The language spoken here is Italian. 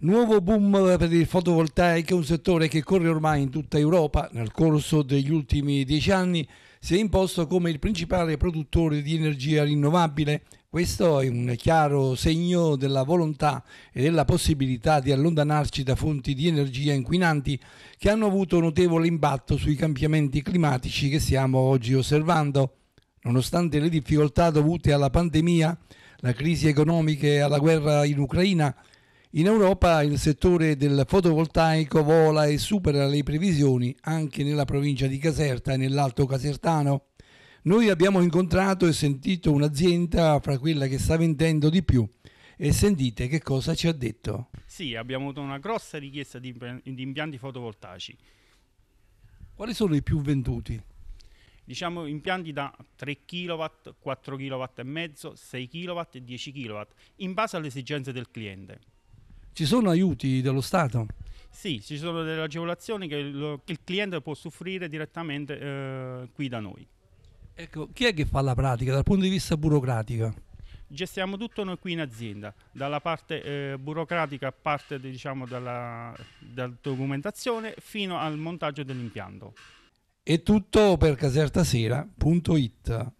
Nuovo boom per il fotovoltaico, un settore che corre ormai in tutta Europa. Nel corso degli ultimi dieci anni si è imposto come il principale produttore di energia rinnovabile. Questo è un chiaro segno della volontà e della possibilità di allontanarci da fonti di energia inquinanti che hanno avuto notevole impatto sui cambiamenti climatici che stiamo oggi osservando. Nonostante le difficoltà dovute alla pandemia, la crisi economica e alla guerra in Ucraina, in Europa il settore del fotovoltaico vola e supera le previsioni anche nella provincia di Caserta e nell'Alto Casertano. Noi abbiamo incontrato e sentito un'azienda fra quella che sta vendendo di più e sentite che cosa ci ha detto. Sì, abbiamo avuto una grossa richiesta di, di impianti fotovoltaici. Quali sono i più venduti? Diciamo impianti da 3 kW, 4 kW e mezzo, 6 kW e 10 kW, in base alle esigenze del cliente. Ci sono aiuti dello Stato? Sì, ci sono delle agevolazioni che, lo, che il cliente può soffrire direttamente eh, qui da noi. Ecco, chi è che fa la pratica dal punto di vista burocratico? Gestiamo tutto noi qui in azienda, dalla parte eh, burocratica, parte diciamo, dalla, dalla documentazione, fino al montaggio dell'impianto. È tutto per casertasera.it.